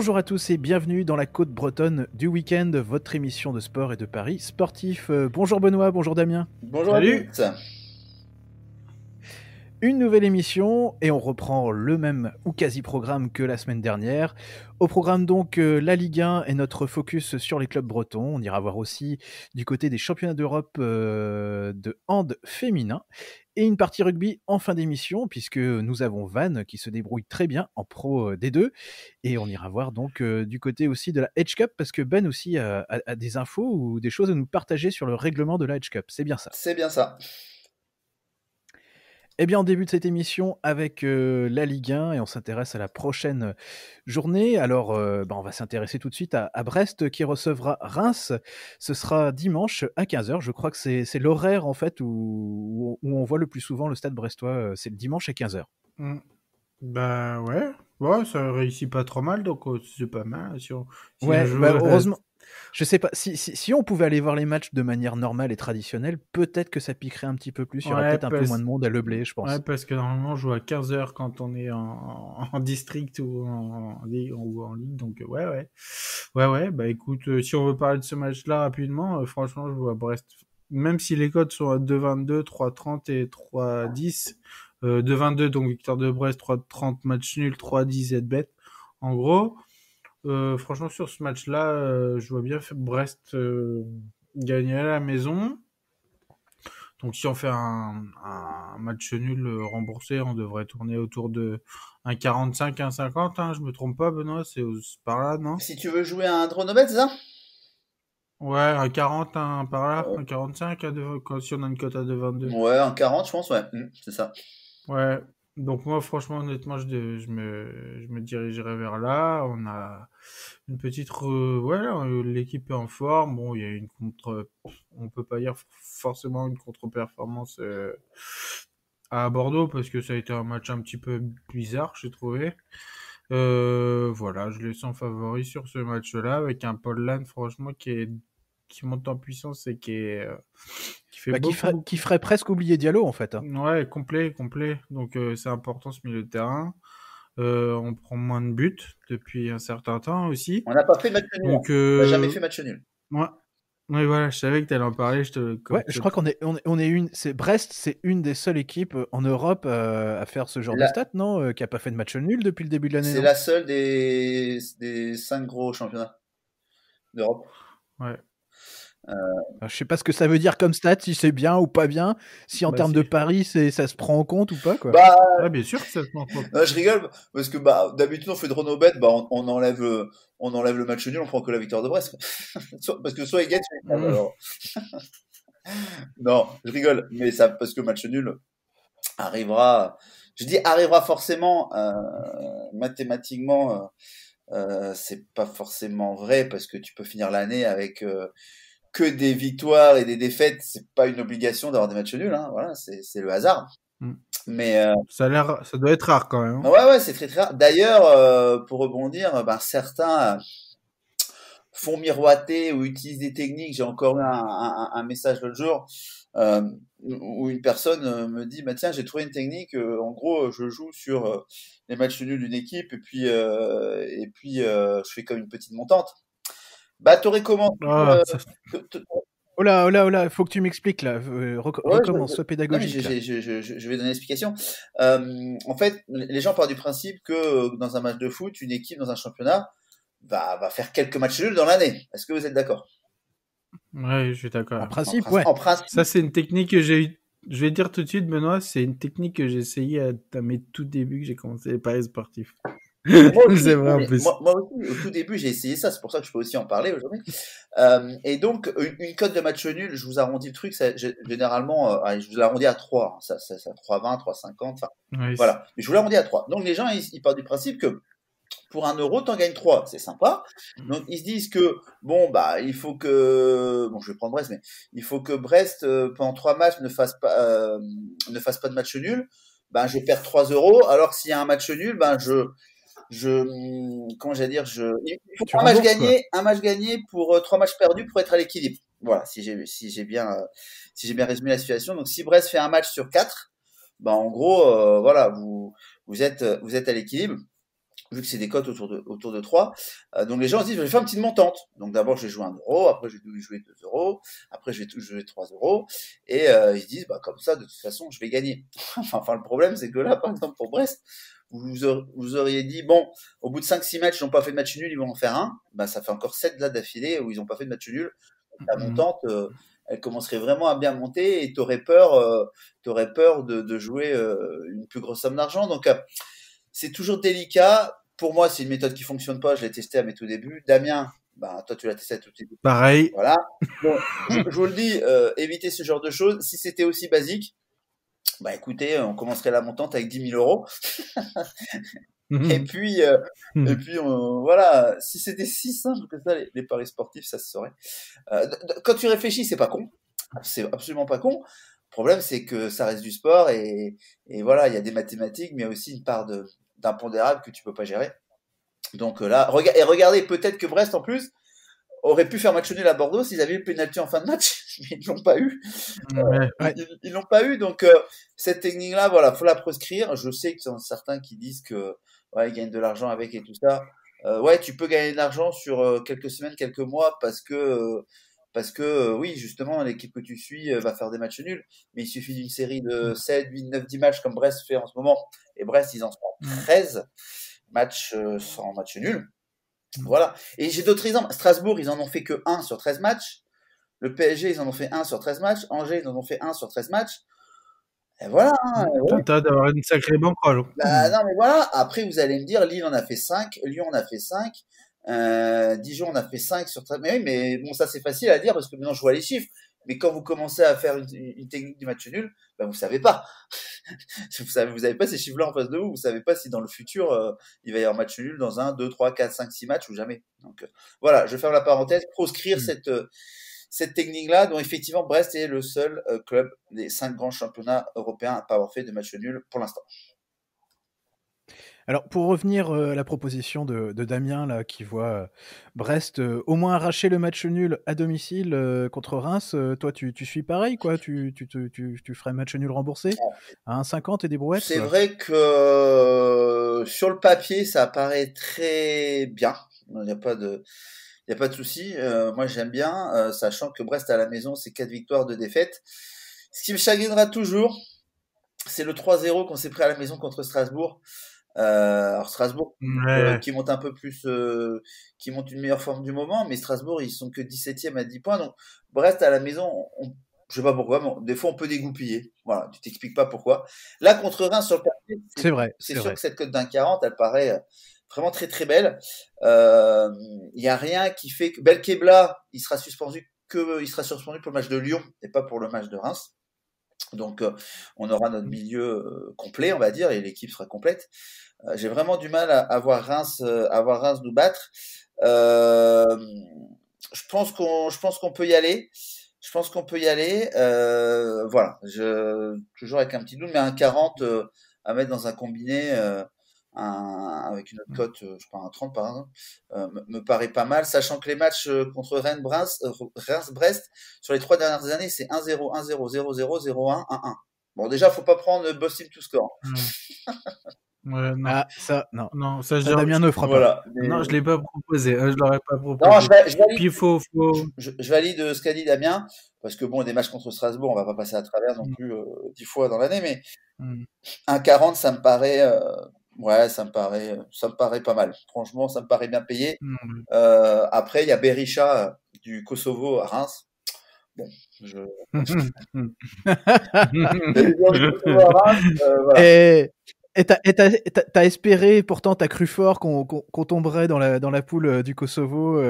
Bonjour à tous et bienvenue dans la côte bretonne du week-end, votre émission de sport et de paris sportif. Euh, bonjour Benoît, bonjour Damien. Bonjour Salut. Une nouvelle émission et on reprend le même ou quasi programme que la semaine dernière. Au programme donc euh, la Ligue 1 et notre focus sur les clubs bretons. On ira voir aussi du côté des championnats d'Europe euh, de hand féminin et une partie rugby en fin d'émission, puisque nous avons Van qui se débrouille très bien en pro euh, des deux. Et on ira voir donc euh, du côté aussi de la Edge Cup, parce que Ben aussi a, des infos ou des choses à nous partager sur le règlement de la Edge Cup. C'est bien ça. C'est bien ça. Eh bien, on débute cette émission avec euh, la Ligue 1 et on s'intéresse à la prochaine euh, journée. Alors, euh, bah, on va s'intéresser tout de suite à, Brest qui recevra Reims. Ce sera dimanche à 15h. Je crois que c'est l'horaire en fait où, on voit le plus souvent le stade brestois. C'est le dimanche à 15h. Mm. Bah, ben ouais. ouais, ça réussit pas trop mal, donc oh, c'est pas mal. Si ouais, bah, heureusement je sais pas, si, on pouvait aller voir les matchs de manière normale et traditionnelle, peut-être que ça piquerait un petit peu plus. Il y aurait peut-être un peu moins de monde à le je pense. Ouais, parce que normalement, on joue à 15h quand on est en, district ou en, ou en, ligue. Donc, euh, ouais, ouais. Ouais, ouais. Bah écoute, euh, si on veut parler de ce match-là rapidement, euh, franchement, je vois Brest. Même si les codes sont à 3 30 et 3 10 euh, 22 donc Victor de Brest, 3 30 match nul, 3,10 10 bête. En gros. Euh, franchement, sur ce match-là, euh, je vois bien Brest euh, gagner à la maison. Donc, si on fait un, match nul remboursé, on devrait tourner autour de 45, 1,50. 50 je me trompe pas, Benoît, c'est par là, non Si tu veux jouer un Dronobet, c'est ça Ouais, un 40, par là, un 45, si on a une cote à 2,22. Ouais, un 40, je pense, ouais, mmh, c'est ça. Ouais, donc moi, franchement, honnêtement, je, me, je dirigerai vers là. On a une petite... voilà euh, l'équipe est en forme. Bon, il y a une contre... On peut pas dire forcément une contre-performance euh, à Bordeaux parce que ça a été un match un petit peu bizarre, j'ai trouvé. Euh, voilà, je les sens favoris sur ce match-là avec un Paul franchement, qui est qui monte en puissance et qui euh, fait bah, qui, ferait, presque oublier Diallo en fait. Hein. Ouais, complet, complet. Donc euh, c'est important ce milieu de terrain. Euh, on prend moins de buts depuis un certain temps aussi. On n'a pas fait match nul. Donc, hein. on n'a jamais fait match nul. Ouais. Oui, voilà, je savais que tu allais en parler. Je, te... ouais, je crois qu'on est, on est, une. C'est Brest, c'est une des seules équipes en Europe à faire ce genre de stats, non Qui a pas fait de match nul depuis le début de l'année. C'est la seule des... des cinq gros championnats d'Europe. Ouais. Euh... ne je sais pas ce que ça veut dire comme stat, si c'est bien ou pas bien, si en bah, termes de paris ça se prend en compte ou pas. Quoi. Bah... bien sûr que ça se prend en compte. Euh, je rigole, parce que bah, d'habitude on fait de Renault bet, bah, on, enlève, euh, on enlève le match nul, on prend que la victoire de Brest. parce que soit il gagne, soit il mm. Alors... non, je rigole, mais ça, parce que match nul arrivera, je dis arrivera forcément, euh, mathématiquement, euh, c'est pas forcément vrai, parce que tu peux finir l'année avec que des victoires et des défaites. C'est pas une obligation d'avoir des matchs nuls. Hein. Voilà, c'est le hasard. Mm. Mais euh, ça doit être rare quand même. Hein. Ouais, c'est très rare. D'ailleurs, euh, pour rebondir, ben, certains euh, font miroiter ou utilisent des techniques. J'ai encore eu un, message l'autre jour où une personne me dit bah, Tiens, j'ai trouvé une technique. en gros, je joue sur les matchs nuls d'une équipe et puis, et puis je fais comme une petite montante. Bah, t'aurais comment ah, euh, Oh là, oh là, oh là, faut que tu m'expliques là. Euh, recommence, sois pédagogique. je, vais donner l'explication. Euh, en fait, les gens partent du principe que dans un match de foot, une équipe dans un championnat va, faire quelques matchs nuls dans l'année. Est-ce que vous êtes d'accord Ouais, je suis d'accord. En principe, ouais. Ça, c'est une technique que j'ai eu. Je vais dire tout de suite, Benoît, c'est une technique que j'ai essayé à, mes tout débuts que j'ai commencé les paris sportifs. c'est vrai Moi, aussi, au tout début, j'ai essayé ça, c'est pour ça que je peux aussi en parler aujourd'hui. Euh, et donc, une, cote de match nul, je vous arrondis le truc, généralement, euh, je vous l'arrondis à 3, hein. ça, ça, ça 3,20, 3,50, voilà. Mais je vous l'arrondis à 3. Donc, les gens, ils, partent du principe que pour un euro, t'en gagnes 3, c'est sympa. Mm. Donc ils se disent que bon bah il faut que bon je vais prendre Brest, mais il faut que Brest euh, pendant 3 matchs ne fasse pas ne fasse pas de match nul. Ben je perds 3 euros. Alors s'il y a un match nul, ben je je, hum, comment dire, je, un match gagné, un match gagné pour euh, trois matchs perdus pour être à l'équilibre. Voilà, si j'ai si j'ai bien euh, si j'ai bien résumé la situation. Donc si Brest fait un match sur quatre, bah en gros, euh, voilà, vous vous êtes vous êtes à l'équilibre vu que c'est des cotes autour de, autour de 3. donc les gens se disent, je vais faire une petite montante. Donc d'abord, je vais jouer un euro, après je vais jouer 2 euros, après je vais jouer 3 euros. Et ils se disent, bah, comme ça, de toute façon, je vais gagner. enfin, le problème, c'est que là, par exemple, pour Brest, vous, auriez dit, bon, au bout de 5-6 matchs, ils n'ont pas fait de match nul, ils vont en faire un, bah, ça fait encore 7 là d'affilée où ils n'ont pas fait de match nul. La mm-hmm. montante, euh, elle commencerait vraiment à bien monter et tu aurais peur, euh, t'aurais peur de, jouer euh, une plus grosse somme d'argent. Donc, c'est toujours délicat. Pour moi, c'est une méthode qui fonctionne pas. Je l'ai testée à mes tout débuts. Damien, bah, toi, tu l'as testé à tout début. Pareil. Voilà. je, je, vous le dis, évitez ce genre de choses. Si c'était aussi basique, bah écoutez, on commencerait la montante avec 10 000 euros. Mhm. et puis, euh, mhm. et puis voilà, si c'était si simple que ça, les, paris sportifs, ça se saurait. Euh, quand tu réfléchis, c'est pas con. C'est absolument pas con. Le problème, c'est que ça reste du sport et, et voilà, il y a des mathématiques, mais il y a aussi une part d'impondérable que tu peux pas gérer. Donc euh, là, et regardez, peut-être que Brest en plus, aurait pu faire match nul à Bordeaux s'ils avaient eu le penalty en fin de match, mais ils l'ont pas eu. Euh, ils l'ont pas eu, donc euh, cette technique-là, voilà, faut la proscrire. Je sais qu'il y en a certains qui disent que ouais, ils gagnent de l'argent avec et tout ça. Euh, ouais, tu peux gagner de l'argent sur quelques semaines, quelques mois, parce que parce que oui, justement, l'équipe que tu suis va faire des matchs nuls, mais il suffit d'une série de 7, 8, 9, 10 matchs comme Brest fait en ce moment, et Brest, ils en sont 13 mm. matchs sans match nul voilà. Et j'ai d'autres exemples. Strasbourg, ils en ont fait que 1 sur 13 matchs. Le PSG, ils en ont fait 1 sur 13 matchs. Angers, ils en ont fait 1 sur 13 matchs. Et voilà. Hein, d'avoir une sacrée alors. Bah, non, mais voilà. Après, vous allez me dire, Lille en a fait 5, Lyon en a fait 5, euh, Dijon en a fait 5 sur 13. Mais oui, mais bon, ça c'est facile à dire parce que maintenant je vois les chiffres. Mais quand vous commencez à faire une, technique du match nul, ben vous savez pas. vous savez, vous avez pas ces chiffres-là en face de vous. Vous savez pas si dans le futur euh, il va y avoir match nul dans un, deux, trois, quatre, cinq, six matchs ou jamais. Donc euh, voilà, je ferme la parenthèse. Proscrire hmm. cette euh, cette technique-là, dont effectivement Brest est le seul club des cinq grands championnats européens à pas avoir fait de match nul pour l'instant. Alors, pour revenir euh, à la proposition de, Damien, là, qui voit euh, Brest euh, au moins arracher le match nul à domicile contre Reims, toi, tu, suis pareil, quoi tu, tu, tu, ferais match nul remboursé à 1,50 et des brouettes C'est vrai que sur le papier, ça apparaît très bien. Il n'y a pas de. a pas de souci, moi j'aime bien, sachant que Brest à la maison, c'est quatre victoires, de défaites. Ce qui me chagrinera toujours, c'est le 3-0 qu'on s'est pris à la maison contre Strasbourg. Euh, alors Strasbourg euh, qui monte un peu plus, euh, qui monte une meilleure forme du moment, mais Strasbourg ils sont que 17e à 10 points. Donc Brest à la maison, je sais pas pourquoi, des fois on peut dégoupiller. Voilà, tu t'expliques pas pourquoi. Là contre Reims sur le papier, c'est vrai. C'est sûr que cette cote d'un 40, elle paraît euh, vraiment très très belle. Il y a rien qui fait que Belkebla, il sera suspendu que il sera suspendu pour le match de Lyon et pas pour le match de Reims. Donc euh, on aura notre mmh. milieu euh, complet, on va dire, et l'équipe sera complète. Euh, j'ai vraiment du mal à, avoir Reims, à voir Reims nous battre. je pense qu'on, je pense qu'on peut y aller. Je pense qu'on peut y aller. voilà, je, toujours avec un petit doute, mais un 40 à mettre dans un combiné avec une autre mm. cote, euh, je crois, un 30 par exemple, me, paraît pas mal, sachant que les matchs euh, contre Rennes-Brest, euh, sur les trois dernières années, c'est 1-0, 1-0, 0-0, 0-1, 1-1. Bon, déjà, faut pas prendre Bossim to score. Mm. Ouais, non. Ah, ça, non. dirais ça, neuf ah, Damien ne pas. Non, je l'ai pas proposé. Hein, je l'aurais pas proposé. Non, valide, Puis faut, Je, valide ce qu'a dit Damien, parce que bon, des matchs contre Strasbourg, on va pas passer à travers non mm. plus dix fois dans l'année, mais 1 40, ça me paraît Ouais, ça me paraît, euh, ça me paraît pas mal. Franchement, ça me paraît bien payé. Mmh euh, après, il y a Berisha euh, du Kosovo à Reims. Bon, je. Et t'as espéré, pourtant, t'as cru fort qu'on tomberait dans la, dans la poule du Kosovo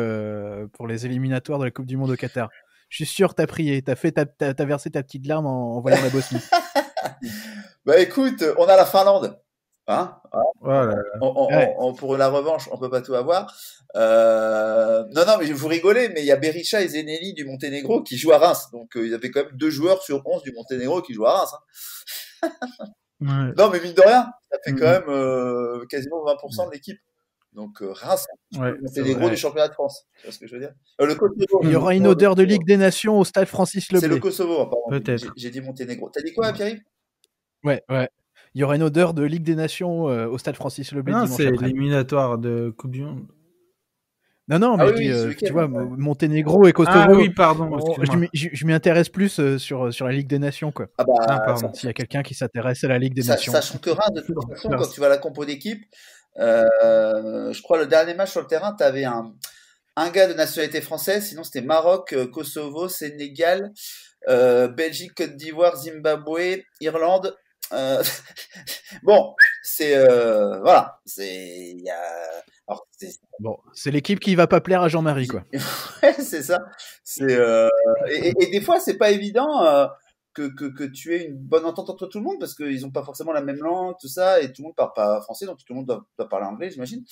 pour les éliminatoires de la Coupe du Monde au Qatar. Je suis sûr, t'as prié, t'as versé ta petite larme en, en voyant la Bosnie. bah écoute, on a la Finlande. Hein pour la revanche, on peut pas tout avoir. Euh, non, non, mais vous rigolez, mais il y a Berisha et Zeneli du Monténégro qui jouent à Reims. Donc, euh, il y avait quand même deux joueurs sur 11 du Monténégro qui jouent à Reims. Hein. Non, mais mine de rien, ça fait quand mm. même euh, quasiment 20% de l'équipe. Donc Reims, hein, c'est gros du championnat de France. Tu vois ce que je veux dire Il y aura une odeur de Ligue des Nations au stade Francis Leblé. C'est le Kosovo, Peut-être. J'ai dit Monténégro. T'as dit quoi, Pierre-Yves Ouais, ouais il y aurait une odeur de Ligue des Nations euh, au stade Francis Leblé. Non, c'est l'éliminatoire de Coupe du Monde. Non, non, mais ah euh, tu vois, Monténégro et Kosovo. Ah oui, pardon. je m'intéresse plus euh, sur, sur la Ligue des Nations, quoi. Ah bah, ah, pardon. S'il y a quelqu'un qui s'intéresse à la Ligue des ça, Nations. Ça rien de toute façon quand tu vas la compo d'équipe. je crois le dernier match sur le terrain, tu avais un, un gars de nationalité française, sinon c'était Maroc, Kosovo, Sénégal, Belgique, Côte d'Ivoire, Zimbabwe, Irlande euh, bon, c'est euh, voilà, c'est a... bon, c'est l'équipe qui va pas plaire à Jean-Marie quoi. c'est ça. C'est euh... et, des fois c'est pas évident euh, que, que, que, tu aies une bonne entente entre tout le monde parce qu'ils ont pas forcément la même langue tout ça et tout le monde parle pas français donc tout le monde doit, doit parler anglais j'imagine.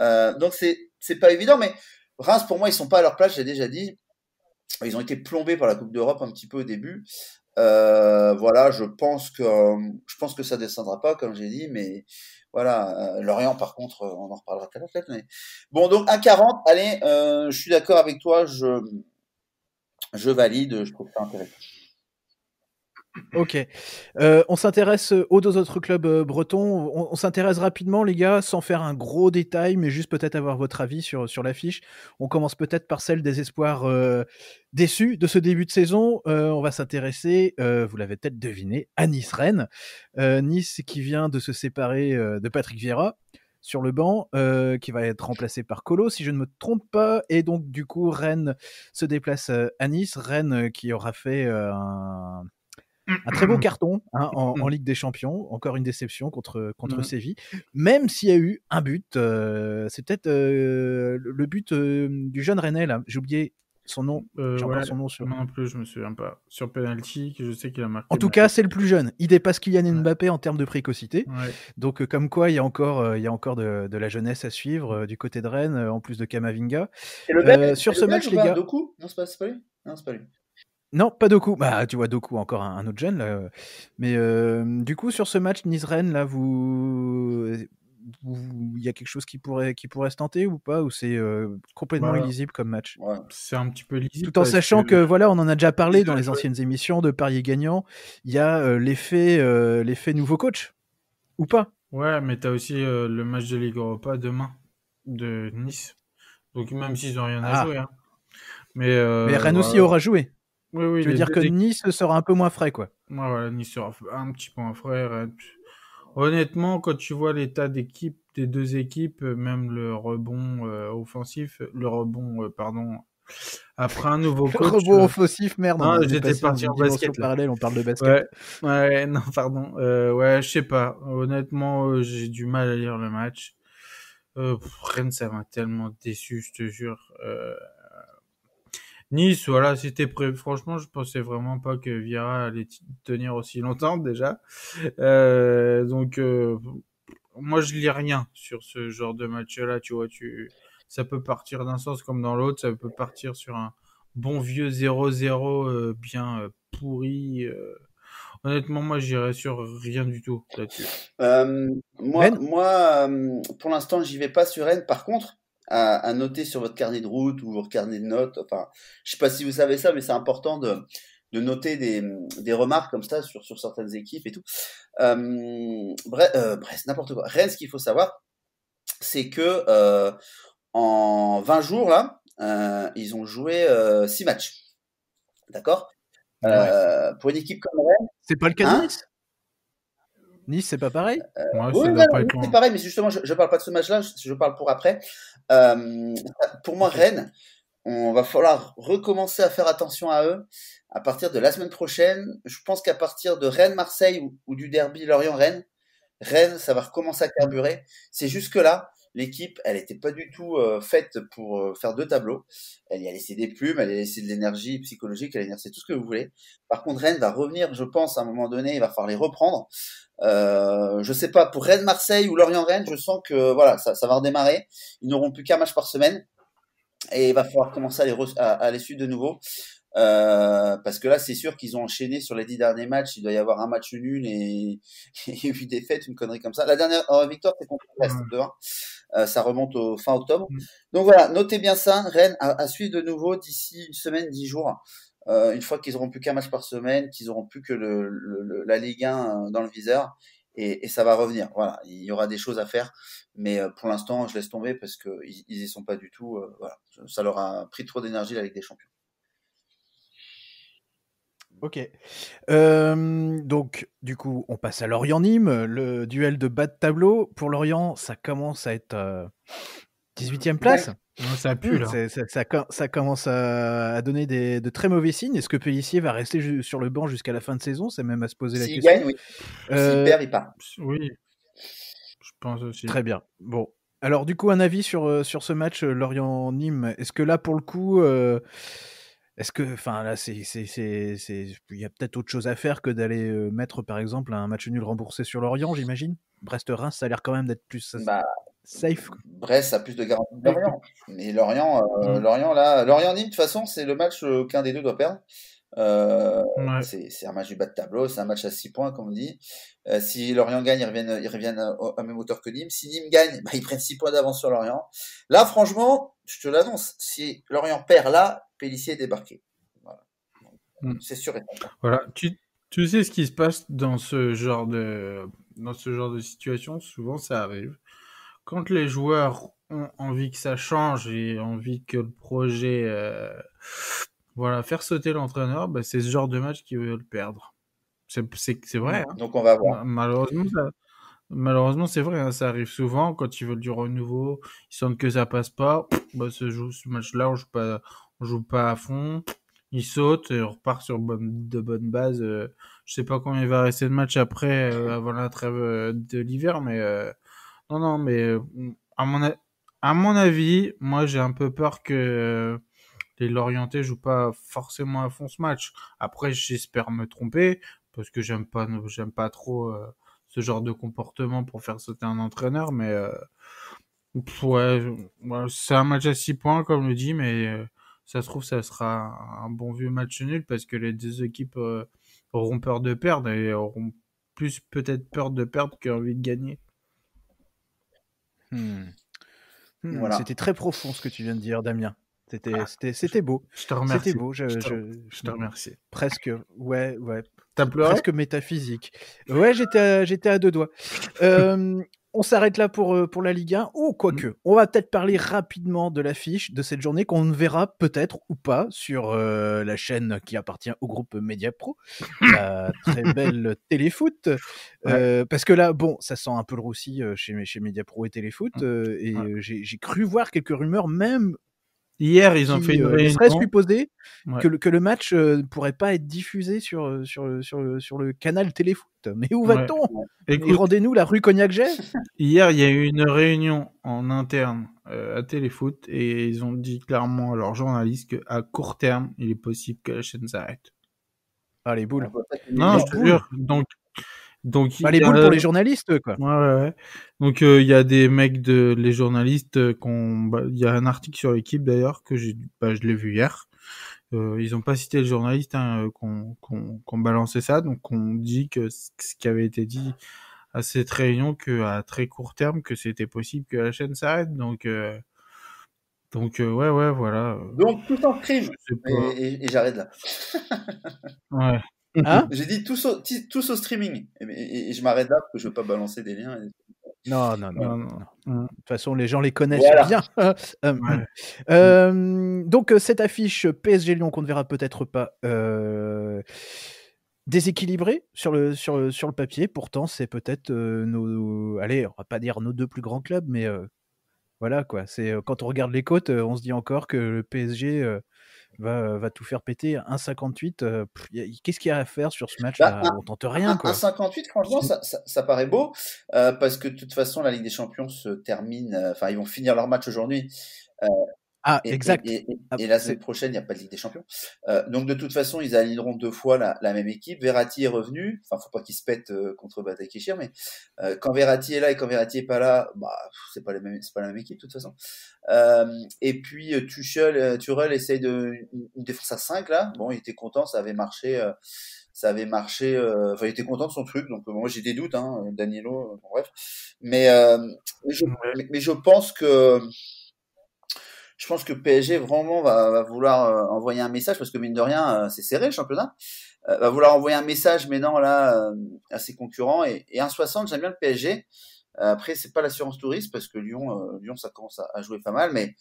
Euh, donc c'est c'est pas évident mais Reims pour moi ils sont pas à leur place j'ai déjà dit. Ils ont été plombés par la Coupe d'Europe un petit peu au début. Euh, voilà, je pense que euh, je pense que ça descendra pas, comme j'ai dit, mais voilà. Euh, Lorient, par contre, on en reparlera peut-être. Bon, donc à 40, allez, je suis d'accord avec toi, je, je valide, je trouve ça intéressant. Ok. Euh, on s'intéresse aux deux autres clubs euh, bretons. On, s'intéresse rapidement, les gars, sans faire un gros détail, mais juste peut-être avoir votre avis sur, sur l'affiche. On commence peut-être par celle des espoirs euh, déçus de ce début de saison. on va s'intéresser, vous l'avez peut-être deviné, à Nice-Rennes. nice qui vient de se séparer de Patrick Vieira sur le banc, qui va être remplacé par Colo, si je ne me trompe pas. Et donc, du coup, Rennes se déplace à Nice. Rennes qui aura fait un, un très beau mm. carton hein, en, mm. Ligue des Champions, encore une déception contre, contre mm. Séville, même s'il y a eu un but, euh, c'est peut-être euh, le but euh, du jeune René, j'ai oublié son nom, son nom sur... Non plus, je me souviens pas, sur penalty, je sais qu'il a marqué. En tout cas, c'est le plus jeune, il dépasse Kylian Mbappé en termes de précocité, donc comme quoi il y a encore, il y a encore de, la jeunesse à suivre du côté de Rennes, en plus de Kamavinga. sur ce match, les gars... non, c'est pas lui Non, c'est pas lui. Non, pas Doku. Bah, tu vois, Doku, encore un, autre jeune. Euh. Mais euh, du coup, sur ce match Nice-Rennes, là, vous. Il y a quelque chose qui pourrait, qui pourrait se tenter ou pas Ou c'est euh, complètement bah, illisible comme match C'est un petit peu lisible. Tout en sachant que... voilà, on en a déjà parlé dans les anciennes émissions de Parier Gagnant, il y a l'effet, l'effet nouveau coach. Ou pas Ouais, mais tu as aussi le match de Ligue Europa demain de Nice. Donc même s'ils n'ont rien à ah. jouer. Hein. Mais, Rennes aussi aura joué. Oui, oui, Je veux dire que Nice sera un peu moins frais, quoi. Voilà, Nice sera un petit peu moins frais. Honnêtement, quand tu vois l'état d'équipe des deux équipes, euh, même le rebond euh, offensif, le rebond, euh, pardon, après un nouveau coach. Le rebond offensif, merde. Non, j'étais parti en basket. Parallèle, on parle de basket. Ouais, ouais non, pardon. ouais, je sais pas. Honnêtement, j'ai du mal à lire le match. Rennes, ça m'a tellement déçu, je te jure. Nice, voilà, c'était franchement, je pensais vraiment pas que Vieira allait tenir aussi longtemps déjà. Euh, donc, euh, moi, je lis rien sur ce genre de match-là. Tu vois, tu, ça peut partir d'un sens comme dans l'autre, ça peut partir sur un bon vieux 0-0 euh, bien pourri. Honnêtement, moi, j'irai sur rien du tout là-dessus. moi, ben moi pour l'instant, j'y vais pas sur Rennes. Par contre, à, noter sur votre carnet de route ou votre carnet de notes. Enfin, je sais pas si vous savez ça, mais c'est important de, noter des, remarques comme ça sur, certaines équipes et tout. Euh, bref, euh, bref n'importe quoi. Rien, ce qu'il faut savoir, c'est que euh, en 20 jours, là, ils ont joué 6 matchs. D'accord ah Pour une équipe comme Rennes. C'est pas le cas de hein Nice, c'est pas pareil euh, oui, c'est pareil, mais justement, je, ne parle pas de ce match-là, je, parle pour après. Euh, pour moi, Rennes, on va falloir recommencer à faire attention à eux à partir de la semaine prochaine. Je pense qu'à partir de Rennes-Marseille ou, ou, du derby Lorient-Rennes, Rennes, ça va recommencer à carburer. C'est jusque-là, L'équipe, elle n'était pas du tout euh, faite pour euh, faire deux tableaux. Elle y a laissé des plumes, elle y a laissé de l'énergie psychologique, elle a laissé tout ce que vous voulez. Par contre, Rennes va revenir, je pense, à un moment donné, il va falloir les reprendre. Euh, je sais pas, pour Rennes-Marseille ou Lorient-Rennes, je sens que voilà, ça, va redémarrer. Ils n'auront plus qu'un match par semaine. Et il va falloir commencer à à les suivre de nouveau. Euh, parce que là, c'est sûr qu'ils ont enchaîné sur les dix derniers matchs. Il doit y avoir un match nul et, et huit défaites, une connerie comme ça. La dernière oh, victoire, c'est contre Brest Euh, ça remonte au fin octobre. Mm. Donc voilà, notez bien ça. Rennes à, suivre de nouveau d'ici une semaine, dix jours. Euh, une fois qu'ils auront plus qu'un match par semaine, qu'ils auront plus que le, la Ligue 1 euh, dans le viseur. Et, et, ça va revenir. Voilà, il y aura des choses à faire, mais euh, pour l'instant, je laisse tomber parce qu'ils ils y sont pas du tout. voilà, ça leur a pris trop d'énergie la Ligue des Champions. Ok. donc, du coup, on passe à Lorient-Nîmes, le duel de bas de tableau. Pour Lorient, ça commence à être 18e euh, place. Ça pue, mmh, là. Ça, commence à, donner de très mauvais signes. Est-ce que Pellissier va rester sur le banc jusqu'à la fin de saison C'est même à se poser la question. Gagne, oui. Euh, perd, il part. Oui. Je pense aussi. Très bien. Bon, alors du coup, un avis sur, euh, sur ce match Lorient-Nîmes. Est-ce que là, pour le coup, est-ce que, enfin là, c'est, il y a peut-être autre chose à faire que d'aller euh, mettre par exemple un match nul remboursé sur l'Orient, j'imagine. Brest-Reims, ça a l'air quand même d'être plus bah, safe. Brest a plus de garantie que l'Orient, mais l'Orient, euh, mmh. l'Orient là, l'Orient Nîmes de toute façon, c'est le match qu'un euh, des deux doit perdre. Euh, C'est un match du bas de tableau, c'est un match à 6 points, comme on dit. Euh, si Lorient gagne, ils reviennent, ils reviennent à, même hauteur que Nîmes. Si Nîmes gagne, bah, ils prennent 6 points d'avance sur Lorient. Là, franchement, je te l'annonce, si Lorient perd là, Pellissier est débarqué. Voilà. Hmm. C'est sûr et Voilà. Tu, tu, sais ce qui se passe dans ce genre de, dans ce genre de situation Souvent, ça arrive. Quand les joueurs ont envie que ça change et envie que le projet. Euh faire sauter l'entraîneur, bah, c'est ce genre de match qui veut le perdre. C'est vrai. Hein. Donc on va voir. Malheureusement, malheureusement c'est vrai. Hein, ça arrive souvent quand ils veulent du renouveau, ils sentent que ça passe pas. Bah, ce, ce match-là, on joue pas, joue pas à fond. Ils sautent et on repart sur bonne, de bonnes bases. Je euh, je sais pas combien il va rester de match après, euh, avant la trêve euh, de l'hiver, mais non, non, mais à mon, à mon avis, moi j'ai un peu peur que les Lorientais joue pas forcément à fond ce match. Après, j'espère me tromper parce que j'aime pas, j'aime pas trop euh, ce genre de comportement pour faire sauter un entraîneur, mais euh, ouais, c'est un match à 6 points comme le dit, mais euh, ça se trouve ça sera un bon vieux match nul parce que les deux équipes auront peur de perdre et auront plus peut-être peur de perdre qu'envie de gagner. Hmm. Hmm, voilà. C'était très profond ce que tu viens de dire, Damien. C'était, ah, c'était, beau. Je te remercie. C'était beau. Je, te, remercie. Presque. Ouais, ouais. Presque métaphysique. Ouais, j'étais à, j'étais à deux doigts. Euh, on s'arrête là pour, euh, pour la Ligue 1. Ou oh, quoique, mm. on va peut-être parler rapidement de l'affiche de cette journée qu'on verra peut-être ou pas sur euh, la chaîne qui appartient au groupe Media Pro. la très belle Téléfoot. parce que là, bon, ça sent un peu le roussi chez, chez Media Pro et Téléfoot. Mm. et J'ai, j'ai cru voir quelques rumeurs, même Hier, ils ont fait une euh, serait supposé que, le, match euh, ne pourrait pas être diffusé sur, euh, sur, sur, sur le canal Téléfoot. Mais où va-t-on rendez-nous la rue cognac jet Hier, il y a eu une réunion en interne euh, à Téléfoot et ils ont dit clairement à leurs journalistes qu'à court terme, il est possible que la chaîne s'arrête. Allez ah, les boules. Ah, bah, non, je te jure. Donc, bah, les boules pour les journalistes, quoi. Ouais, ouais, Donc euh, il y a des mecs de les journalistes euh, qu'on, bah, il y a un article sur l'équipe d'ailleurs que j'ai, bah, je l'ai vu hier. Euh, ils n'ont pas cité le journaliste hein, qu'on qu'on balançait ça, donc on dit que ce qui avait été dit à cette réunion que à très court terme que c'était possible que la chaîne s'arrête, donc. Donc ouais ouais voilà. Donc tout en crime. Et, et j'arrête là. ouais. Hein J'ai dit tous au, streaming. Et, je m'arrête là parce que je veux pas balancer des liens. Non, non, non. De toute façon, les gens les connaissent bien. Euh, euh, donc, euh, cette affiche PSG Lyon qu'on ne verra peut-être pas déséquilibrée sur le, sur, sur le papier. Pourtant, c'est peut-être nos. Allez, on va pas dire nos deux plus grands clubs, mais voilà quoi. C'est quand on regarde les côtes, on se dit encore que le PSG euh, va, tout faire péter. 1,58, euh, qu'est-ce qu'il y a à faire sur ce match bah, On tente rien. 1,58, franchement, ça, paraît beau, euh, parce que de toute façon, la Ligue des Champions se termine, enfin, ils vont finir leur match aujourd'hui. Ah, et, exact. Et, ah, la semaine prochaine, il n'y a pas de Ligue des Champions. Euh, donc, de toute façon, ils aligneront deux fois la, la même équipe. Verratti est revenu. Enfin, faut pas qu'il se pète euh, contre Kishir, mais euh, quand Verratti est là et quand Verratti est pas là, bah, c'est pas, pas la même équipe, de toute façon. Euh, et puis, euh, Tuchel, euh, Turel essaye de, une, défense à 5, là. Bon, il était content, ça avait marché. ça avait marché. Enfin, il était content de son truc. Donc, moi, j'ai des doutes, hein, Danilo, bref. Mais, je, mais, mais je pense que je pense que PSG vraiment va, vouloir euh, envoyer un message parce que mine de rien, euh, c'est serré le championnat. Euh, va vouloir envoyer un message maintenant là à ses concurrents et, 1,60 j'aime bien le PSG. Après, c'est pas l'assurance touriste parce que Lyon, Lyon, ça commence à, jouer pas mal, mais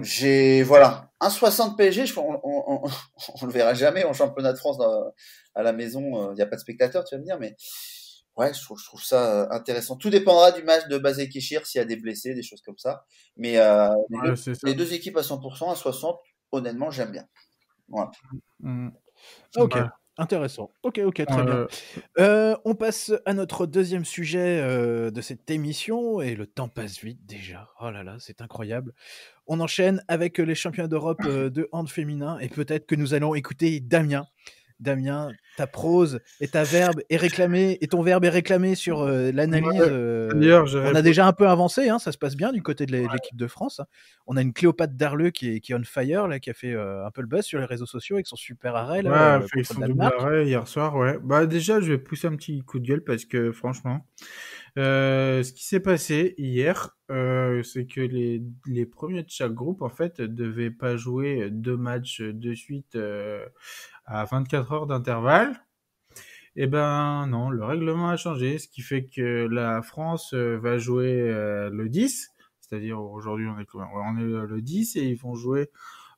j'ai voilà 1,60 PSG. Je, on, on, le verra jamais en championnat de France à la maison. Il n'y a pas de spectateurs, tu vas me dire, mais ouais, je trouve, ça euh, intéressant. Tout dépendra du match de Basel s'il y a des blessés, des choses comme ça. Mais euh, les, deux, équipes à 100%, à 60, honnêtement, j'aime bien. Mmh, mmh. Ah, ok. Intéressant. Ok, ok, très bien. Euh, on passe à notre deuxième sujet de cette émission et le temps passe vite déjà. Oh là là, c'est incroyable. On enchaîne avec les championnats d'Europe de hand féminin et peut-être que nous allons écouter Damien Damien, ta prose et ta verbe est réclamé, et ton verbe est réclamé sur euh, l'analyse. Euh, on a déjà un peu avancé, hein, ça se passe bien du côté de l'équipe de France. Hein. On a une Cléopâtre Darleux qui est, qui on fire, là, qui a fait euh, un peu le buzz sur les réseaux sociaux avec son super arrêt. fait hier soir, bah, déjà, je vais pousser un petit coup de gueule parce que franchement, euh, ce qui s'est passé hier, euh, c'est que les, premiers de chaque groupe, en fait, devaient pas jouer deux matchs de suite euh, à 24 heures d'intervalle. Eh ben non, le règlement a changé, ce qui fait que la France euh, va jouer le 10, c'est-à-dire aujourd'hui on est, le 10 et ils vont jouer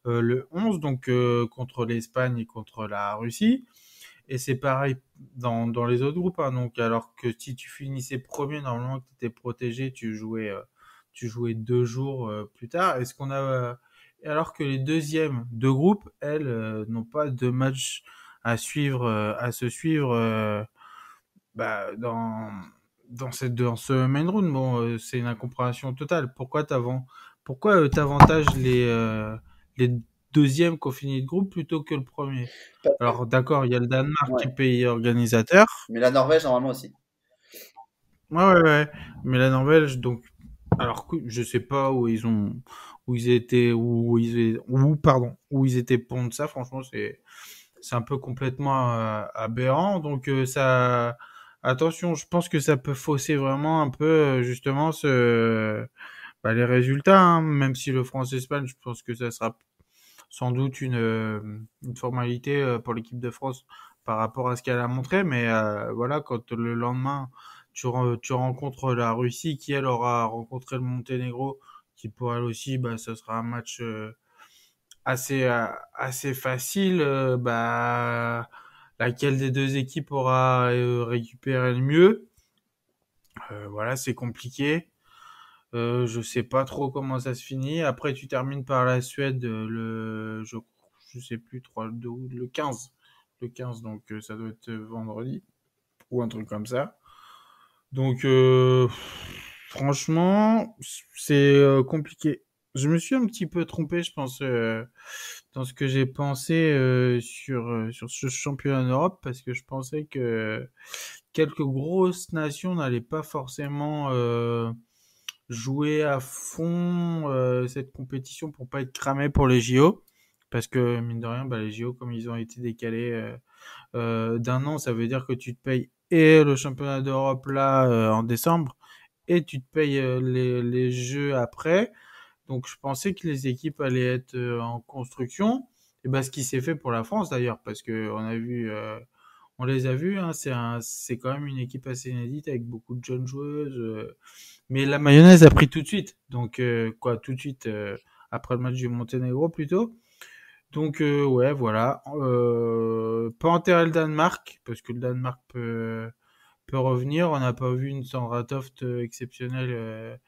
le 11, donc contre l'Espagne et contre la Russie. Et c'est pareil dans, dans, les autres groupes. Hein. donc, alors que si tu finissais premier, normalement tu étais protégé, tu jouais, euh, tu jouais deux jours euh, plus tard. Est-ce qu'on a. Euh, alors que les deuxièmes deux groupes, elles, n'ont pas de match à suivre, à se suivre bah, dans, dans, cette, dans ce main round. Bon, c'est une incompréhension totale. Pourquoi pourquoi t'avantages les, les deuxième confiné de groupe plutôt que le premier. Alors d'accord, il y a le Danemark qui est pays organisateur. Mais la Norvège normalement aussi. Ouais, ouais, ouais. Mais la Norvège, donc, alors je sais pas où ils ont, où ils étaient, où ils, où pardon, où ils étaient pour ça. Franchement, c'est, c'est un peu complètement euh, aberrant. Donc euh, ça, attention, je pense que ça peut fausser vraiment un peu euh, justement ce, bah, les résultats. Hein. Même si le France-Espagne, je pense que ça sera sans doute une, euh, formalité euh, pour l'équipe de France par rapport à ce qu'elle a montré, mais euh, voilà, quand le lendemain, tu, tu rencontres la Russie qui, elle, aura rencontré le Monténégro, qui pour elle aussi, bah, ce sera un match assez, assez facile, bah, laquelle des deux équipes aura récupéré le mieux. voilà, c'est compliqué. Euh, je sais pas trop comment ça se finit. Après, tu termines par la Suède euh, le, je, je sais plus, 3, le 15. Le 15, donc euh, ça doit être euh, vendredi ou un truc comme ça. Donc, franchement, c'est compliqué. Je me suis un petit peu trompé, je pense, dans ce que j'ai pensé sur, sur ce championnat d'Europe, parce que je pensais que quelques grosses nations n'allaient pas forcément jouer à fond euh, cette compétition pour pas être cramé pour les JO parce que mine de rien bah, les JO comme ils ont été décalés euh, euh, d'un an ça veut dire que tu te payes et le championnat d'Europe là en décembre et tu te payes les, jeux après donc je pensais que les équipes allaient être en construction et bah ce qui s'est fait pour la France d'ailleurs parce que on a vu on les a vus, hein, c'est, quand même une équipe assez inédite avec beaucoup de jeunes joueuses. Euh, mais la mayonnaise a pris tout de suite, donc euh, quoi, tout de suite euh, après le match du Monténégro plutôt. Donc ouais, voilà. pas enterrer le Danemark parce que le Danemark peut revenir. On n'a pas vu une Sandra Toft exceptionnelle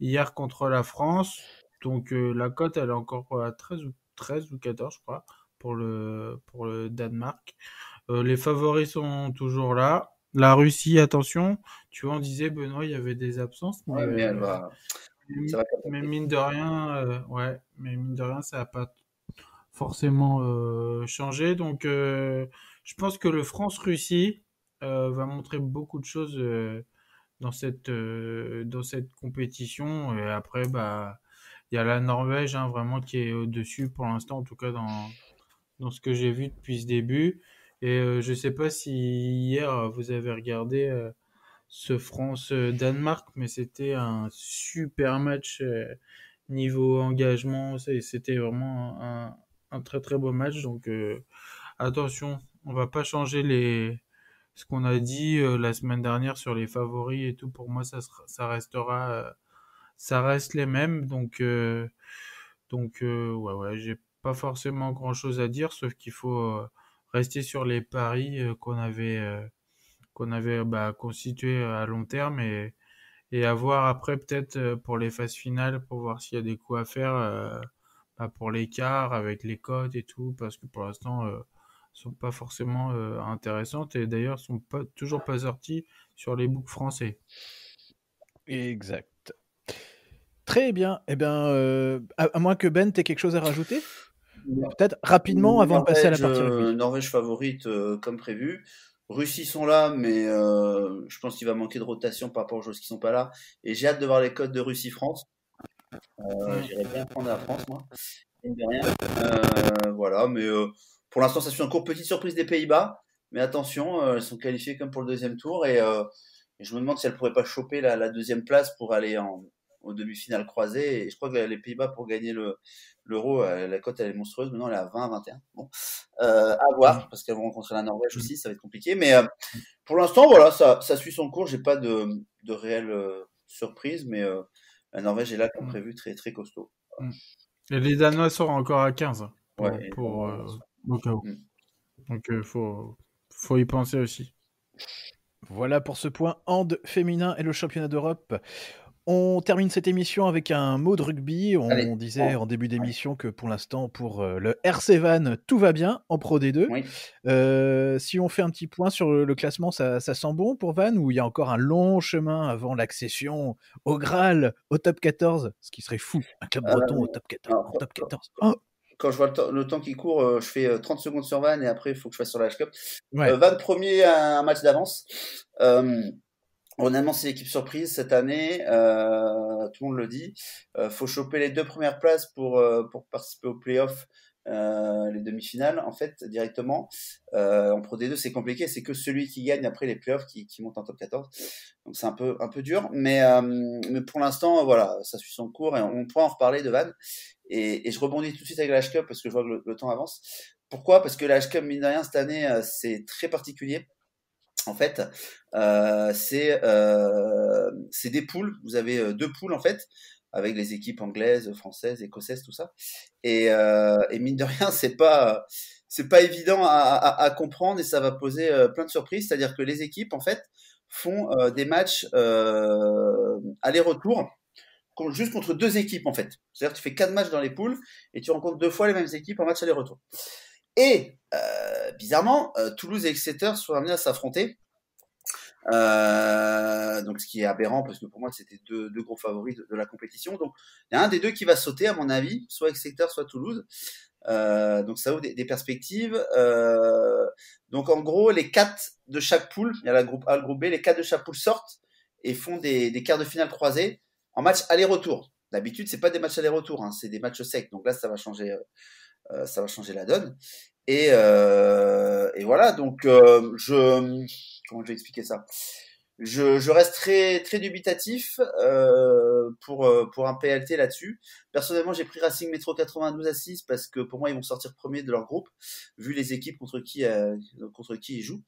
hier contre la France. Donc la cote elle est encore à 13 ou 13 ou 14 je crois pour le pour le Danemark. Euh, les favoris sont toujours là. La Russie, attention. Tu vois, on disait, Benoît, il y avait des absences. Mais, elle va... mine de rien, euh, ouais, mine de rien, ça n'a pas forcément euh, changé. Donc, je pense que le France-Russie va montrer beaucoup de choses dans cette dans cette compétition. Et après, bah, il y a la Norvège hein, vraiment qui est au dessus pour l'instant, en tout cas dans dans ce que j'ai vu depuis ce début. Et euh, je ne sais pas si hier euh, vous avez regardé euh, ce France-Danemark, mais c'était un super match niveau engagement. C'était vraiment un, un, très très beau match. Donc attention, on va pas changer les ce qu'on a dit la semaine dernière sur les favoris et tout. Pour moi, ça, ça restera, ça reste les mêmes. Donc donc ouais ouais, j'ai pas forcément grand chose à dire, sauf qu'il faut rester sur les paris euh, qu'on avait euh, qu'on avait bah, constitué euh, à long terme et, et avoir après peut-être pour les phases finales pour voir s'il y a des coups à faire bah, pour l'écart avec les cotes et tout parce que pour l'instant ne sont pas forcément intéressantes et d'ailleurs sont pas toujours pas sorties sur les books français. Exact. Très bien. Eh bien, à, moins que Ben, ait quelque chose à rajouter bah, peut-être rapidement avant de passer à la partie. Euh, Norvège favorite euh, comme prévu. Russie sont là, mais euh, je pense qu'il va manquer de rotation par rapport aux joueurs qui sont pas là. Et j'ai hâte de voir les codes de Russie-France. J'irai bien prendre la France, moi. voilà, mais pour l'instant, ça suit un cours. Petite surprise des Pays-Bas, mais attention, elles sont qualifiées comme pour le deuxième tour. Et, je me demande si elles ne pourraient pas choper la, deuxième place pour aller en, demi finale croisée. Et je crois que les Pays-Bas, pour gagner le, L'euro, euh, la cote, elle est monstrueuse. Maintenant, elle est à 20, 21. Bon, euh, à voir, parce qu'elles vont rencontrer la Norvège aussi, ça va être compliqué. Mais euh, pour l'instant, voilà, ça, suit son cours. J'ai pas de, de réelle surprise, mais la Norvège est là, comme mm. prévu, très, très costaud. Mm. Et les Danois sont encore à 15. Pour, Donc, il mm. faut, faut y penser aussi. Voilà pour ce point hand féminin et le championnat d'Europe. On termine cette émission avec un mot de rugby. On, disait en début d'émission que pour l'instant, pour euh, le RC Van, tout va bien en Pro D2. Euh, si on fait un petit point sur le, classement, ça, sent bon pour Van ou il y a encore un long chemin avant l'accession au Graal, au top 14 Ce qui serait fou, un club breton au euh, top 14. top 14. quand je vois le, temps, qui court, je fais 30 secondes sur Van et après, il faut que je fasse sur la H-Cup. Van premier à un match d'avance on annonce l'équipe surprise cette année, euh, tout le monde le dit. Euh, faut choper les deux premières places pour, euh, pour participer aux playoffs, les demi-finales, en fait, directement. en Pro d deux, c'est compliqué, c'est que celui qui gagne après les playoffs qui, qui monte en top 14. Donc c'est un peu, un peu dur, mais, mais pour l'instant, voilà, ça suit son cours et on, pourra en reparler de Van. Et, je rebondis tout de suite avec la parce que je vois que le, temps avance. Pourquoi Parce que la H-Cup, mine de rien, cette année, c'est très particulier en fait, euh, c'est euh, c'est des poules. Vous avez euh, deux poules en fait avec les équipes anglaises, françaises, écossaises, tout ça. Et, mine de rien, c'est pas c'est pas évident à, comprendre et ça va poser plein de surprises. C'est-à-dire que les équipes en fait font des matchs aller-retour juste contre deux équipes en fait. C'est-à-dire que tu fais quatre matchs dans les poules et tu rencontres deux fois les mêmes équipes en match aller-retour. Et euh, bizarrement, euh, Toulouse et Exeter sont amenés à s'affronter. Euh, donc, ce qui est aberrant parce que pour moi, c'était deux, gros favoris de, la compétition. Donc, il y a un des deux qui va sauter, à mon avis, soit Exeter, soit Toulouse. donc, ça ouvre des, perspectives. donc, en gros, les quatre de chaque poule, il y a la groupe A, le groupe B, les quatre de chaque poule sortent et font des, quarts de finale croisés en match aller-retour. D'habitude, c'est pas des matchs aller-retour, hein, c'est des matchs secs. Donc là, ça va changer, euh, ça va changer la donne. Et, euh, voilà, donc euh, je comment je vais expliquer ça je, je, reste très très dubitatif pour pour un PLT là-dessus. Personnellement, j'ai pris Racing Metro 92 à 6 parce que pour moi, ils vont sortir premier de leur groupe vu les équipes contre qui contre qui ils jouent.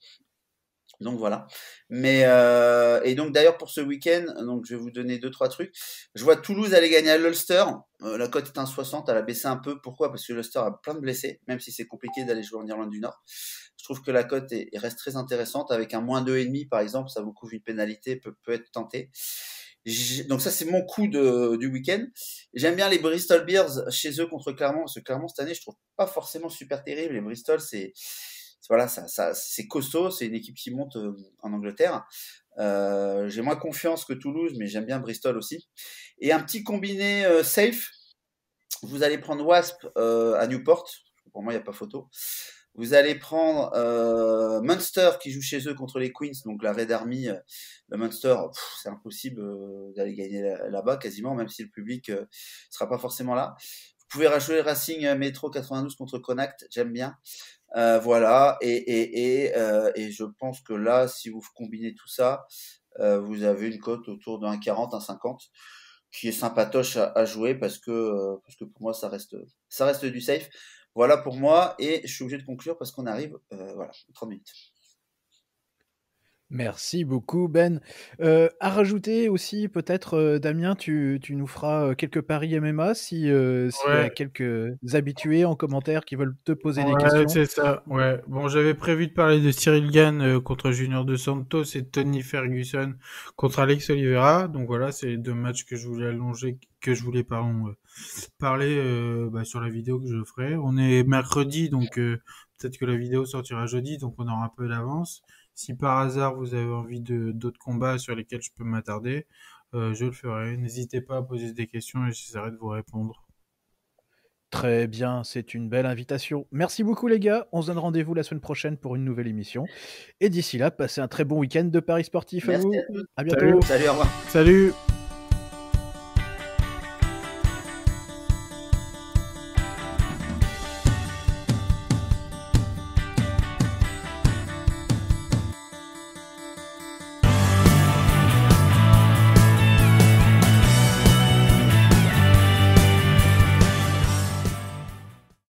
Donc voilà. Mais euh, et donc d'ailleurs pour ce week-end, donc je vais vous donner deux trois trucs. Je vois Toulouse aller gagner à l'Ulster. Euh, la cote est 1,60, elle a baissé un peu. Pourquoi Parce que l'Ulster a plein de blessés, même si c'est compliqué d'aller jouer en Irlande du Nord. Je trouve que la cote est, reste très intéressante avec un moins deux et demi par exemple, ça vous couvre une pénalité, peut, peut être tenté. Donc ça c'est mon coup de, du week-end. J'aime bien les Bristol Bears chez eux contre Clermont parce que Clermont cette année je trouve pas forcément super terrible. Les Bristol c'est voilà, ça, ça c'est costaud, c'est une équipe qui monte euh, en Angleterre. Euh, j'ai moins confiance que Toulouse, mais j'aime bien Bristol aussi. Et un petit combiné euh, safe, vous allez prendre Wasp à Newport. Pour moi, il n'y a pas photo. Vous allez prendre Munster qui joue chez eux contre les Queens, donc la Red Army, le Munster, c'est impossible d'aller gagner là-bas quasiment, même si le public ne sera pas forcément là. Vous pouvez rajouter Racing Metro 92 contre Connacht, j'aime bien. Euh, voilà, et, et, et, euh, et, je pense que là, si vous combinez tout ça, euh, vous avez une cote autour de 1,40, 1,50 qui est sympatoche à, à jouer parce que, parce que pour moi, ça reste, ça reste du safe. Voilà pour moi, et je suis obligé de conclure parce qu'on arrive voilà, 30 minutes. Merci beaucoup Ben. Euh, à rajouter aussi peut-être euh, Damien, tu, nous feras euh, quelques paris MMA si euh, s'il y a quelques habitués en commentaire qui veulent te poser des questions. C'est ça. Ouais. Bon, j'avais prévu de parler de Cyril Gann euh, contre Junior de Santos et Tony Ferguson contre Alex Oliveira. Donc voilà, c'est deux matchs que je voulais allonger, que je voulais pardon, parler bah, sur la vidéo que je ferai. On est mercredi, donc peut-être que la vidéo sortira jeudi, donc on aura un peu d'avance. Si par hasard vous avez envie de d'autres combats sur lesquels je peux m'attarder, euh, je le ferai. N'hésitez pas à poser des questions et j'essaierai de vous répondre. Très bien, c'est une belle invitation. Merci beaucoup les gars, on se donne rendez-vous la semaine prochaine pour une nouvelle émission. Et d'ici là, passez un très bon week-end de Paris Sportif à vous. À, bientôt. salut au revoir. Salut.